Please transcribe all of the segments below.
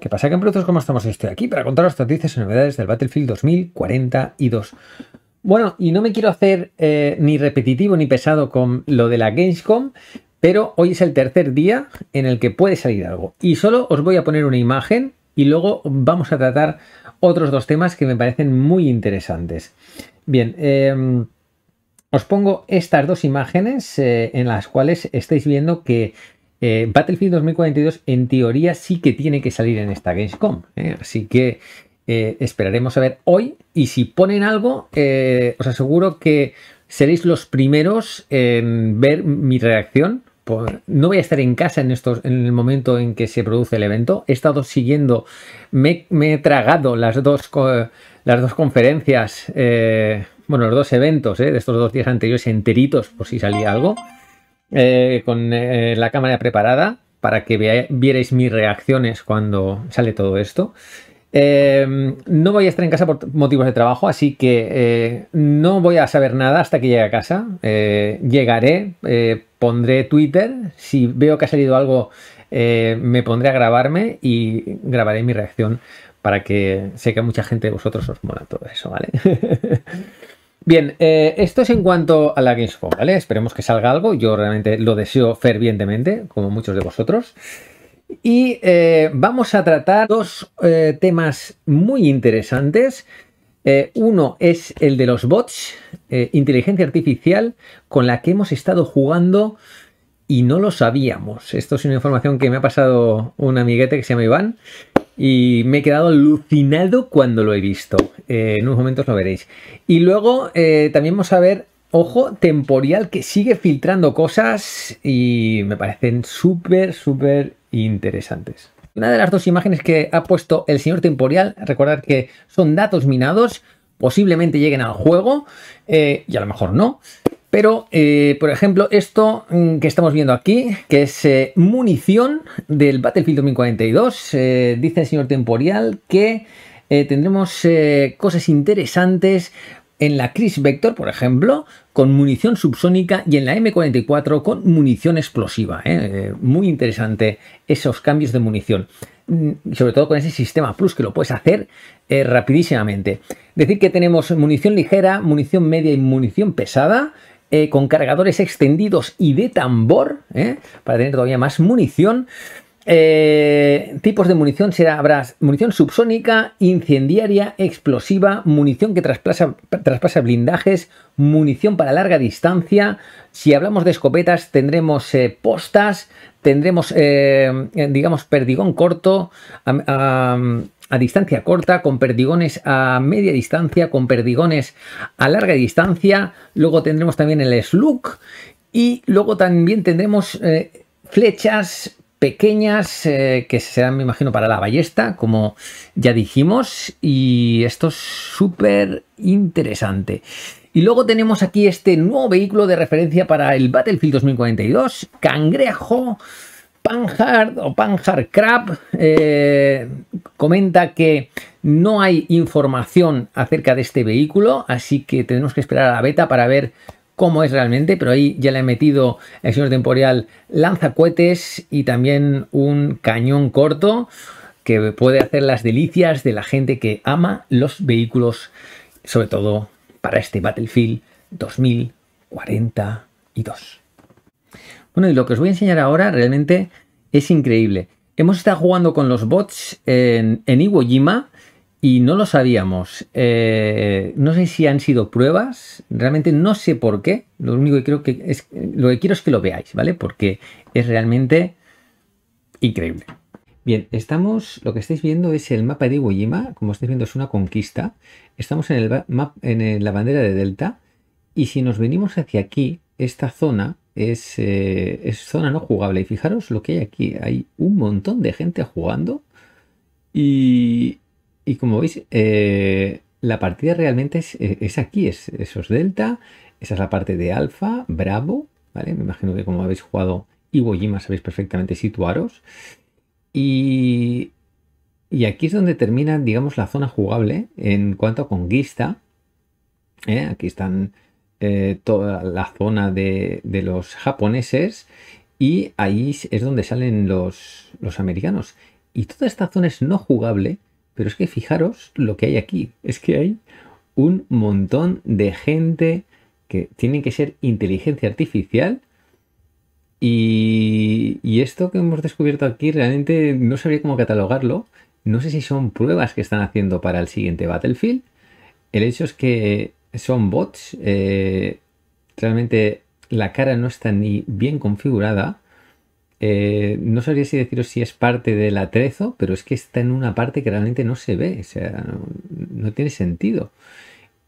¿Qué pasa que en productos como estamos, estoy aquí para contaros noticias y novedades del Battlefield 2042. Bueno, y no me quiero hacer eh, ni repetitivo ni pesado con lo de la Gamescom, pero hoy es el tercer día en el que puede salir algo. Y solo os voy a poner una imagen y luego vamos a tratar otros dos temas que me parecen muy interesantes. Bien, em, os pongo estas dos imágenes eh, en las cuales estáis viendo que eh, Battlefield 2042 en teoría sí que tiene que salir en esta Gamescom. ¿eh? Así que eh, esperaremos a ver hoy y si ponen algo, os aseguro que seréis los primeros en ver mi reacción. No voy a estar en casa en, estos, en el momento en que se produce el evento. He estado siguiendo, me, he tragado las dos, las dos conferencias, bueno, los dos eventos de estos dos días anteriores enteritos por si salía algo. Eh, con eh, la cámara preparada para que vierais mis reacciones cuando sale todo esto. Em, no voy a estar en casa por motivos de trabajo, así que eh, no voy a saber nada hasta que llegue a casa. llegaré, pondré Twitter, si veo que ha salido algo, me pondré a grabarme y grabaré mi reacción para que sé que mucha gente de vosotros os mola todo eso, ¿vale? Bien, eh, esto es en cuanto a la games ¿vale? Esperemos que salga algo. Yo realmente lo deseo fervientemente, como muchos de vosotros. Y eh, vamos a tratar dos eh, temas muy interesantes. uno es el de los bots, inteligencia artificial, con la que hemos estado jugando y no lo sabíamos. Esto es una información que me ha pasado un amiguete que se llama Iván y me he quedado alucinado cuando lo he visto. Eh, en unos momentos lo veréis. Y luego eh, también vamos a ver, ojo, temporal que sigue filtrando cosas y me parecen súper, súper interesantes. Una de las dos imágenes que ha puesto el señor temporal recordar que son datos minados, posiblemente lleguen al juego eh, y a lo mejor no. Pero, eh, por ejemplo, esto mm, que estamos viendo aquí, que es eh, munición del Battlefield 2042, eh, dice el señor temporal que tendremos cosas interesantes en la Chris Vector, por ejemplo, con munición subsónica y en la M44 con munición explosiva. Muy interesante esos cambios de munición mm, sobre todo con ese sistema Plus que lo puedes hacer rapidísimamente. Decir que tenemos munición ligera, munición media y munición pesada. Eh, con cargadores extendidos y de tambor, ¿eh? para tener todavía más munición. Eh, tipos de munición será, habrá munición subsónica, incendiaria, explosiva, munición que traspasa, traspasa blindajes, munición para larga distancia. Si hablamos de escopetas, tendremos postas, tendremos, digamos, perdigón corto, a distancia corta, con perdigones a media distancia, con perdigones a larga distancia. Luego tendremos también el slug y luego también tendremos eh, flechas pequeñas eh, que serán, me imagino, para la ballesta, como ya dijimos. Y esto es súper interesante. Y luego tenemos aquí este nuevo vehículo de referencia para el Battlefield 2042, Cangrejo. Panhard o Panhard Crab eh, comenta que no hay información acerca de este vehículo, así que tenemos que esperar a la beta para ver cómo es realmente, pero ahí ya le he metido el señor temporal lanzacohetes y también un cañón corto que puede hacer las delicias de la gente que ama los vehículos, sobre todo para este Battlefield 2042. Bueno, y lo que os voy a enseñar ahora realmente es increíble. Hemos estado jugando con los bots en, Iwo Jima y no lo sabíamos. Eh, no sé si han sido pruebas, realmente no sé por qué. Lo único que creo que lo que quiero es que lo veáis, ¿vale? Porque es realmente increíble. Bien, estamos, lo que estáis viendo es el mapa de Iwo Jima, como estáis viendo es una conquista. Estamos en, el en la bandera de Delta y si nos venimos hacia aquí, esta zona eh, es, zona no jugable. Y fijaros lo que hay aquí. Hay un montón de gente jugando. Y, como veis, eh, la partida realmente es, eh, es aquí. Es, esos delta. Esa es la parte de alfa, bravo. ¿vale? Me imagino que como habéis jugado Iwo Jima sabéis perfectamente situaros. Y, aquí es donde termina, digamos, la zona jugable en cuanto a conquista. Aquí están eh, toda la zona de, los japoneses y ahí es donde salen los, americanos. Y toda esta zona es no jugable, pero es que fijaros lo que hay aquí. Es que hay un montón de gente que tienen que ser inteligencia artificial y, y, esto que hemos descubierto aquí realmente no sabría cómo catalogarlo. No sé si son pruebas que están haciendo para el siguiente Battlefield. El hecho es que son bots. Eh, realmente la cara no está ni bien configurada. Eh, no sabría si deciros si es parte del atrezo, pero es que está en una parte que realmente no se ve, o sea, no, tiene sentido.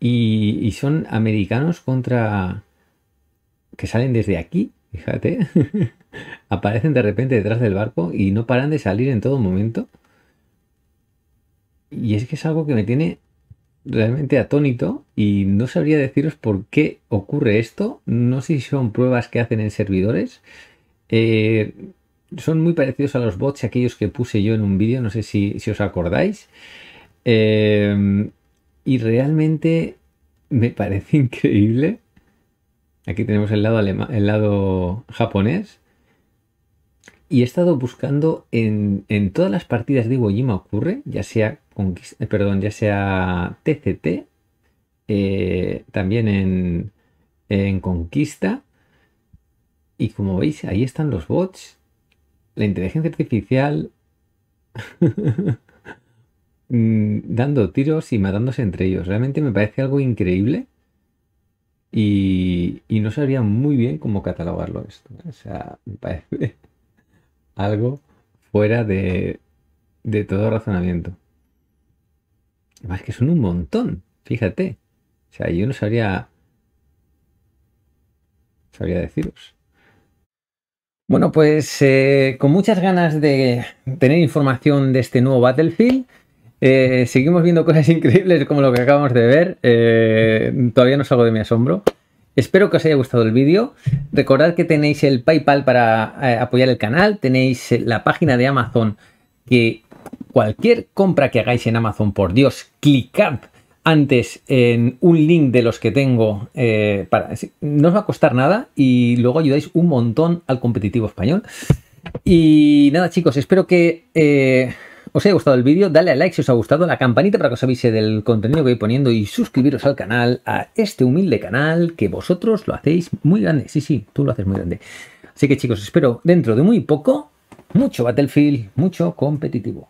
Y, y, son americanos contra... que salen desde aquí, fíjate. Aparecen de repente detrás del barco y no paran de salir en todo momento. Y es que es algo que me tiene realmente atónito y no sabría deciros por qué ocurre esto. No sé si son pruebas que hacen en servidores. Eh, son muy parecidos a los bots, aquellos que puse yo en un vídeo, no sé si, os acordáis. Eh, y realmente me parece increíble. Aquí tenemos el lado, el lado japonés y he estado buscando en, todas las partidas de Iwo Jima ocurre, ya sea, eh, perdón, ya sea TCT, eh, también en, Conquista. Y como veis, ahí están los bots, la inteligencia artificial mm, dando tiros y matándose entre ellos. Realmente me parece algo increíble. Y, y no sabría muy bien cómo catalogarlo esto. ¿eh? O sea, me parece algo fuera de, todo razonamiento. Además que son un montón, fíjate. O sea, yo no sabría... Sabría deciros. Bueno, pues eh, con muchas ganas de tener información de este nuevo Battlefield. Eh, seguimos viendo cosas increíbles como lo que acabamos de ver. Eh, todavía no salgo de mi asombro. Espero que os haya gustado el vídeo. Recordad que tenéis el PayPal para eh, apoyar el canal, tenéis eh, la página de Amazon que cualquier compra que hagáis en Amazon, por Dios, clicad antes en un link de los que tengo. Eh, para, no os va a costar nada y luego ayudáis un montón al competitivo español. Y nada, chicos, espero que os haya gustado el vídeo, dale a like si os ha gustado, la campanita para que os avise del contenido que voy poniendo y suscribiros al canal, a este humilde canal que vosotros lo hacéis muy grande. Sí, sí, tú lo haces muy grande. Así que chicos, espero dentro de muy poco mucho Battlefield, mucho competitivo.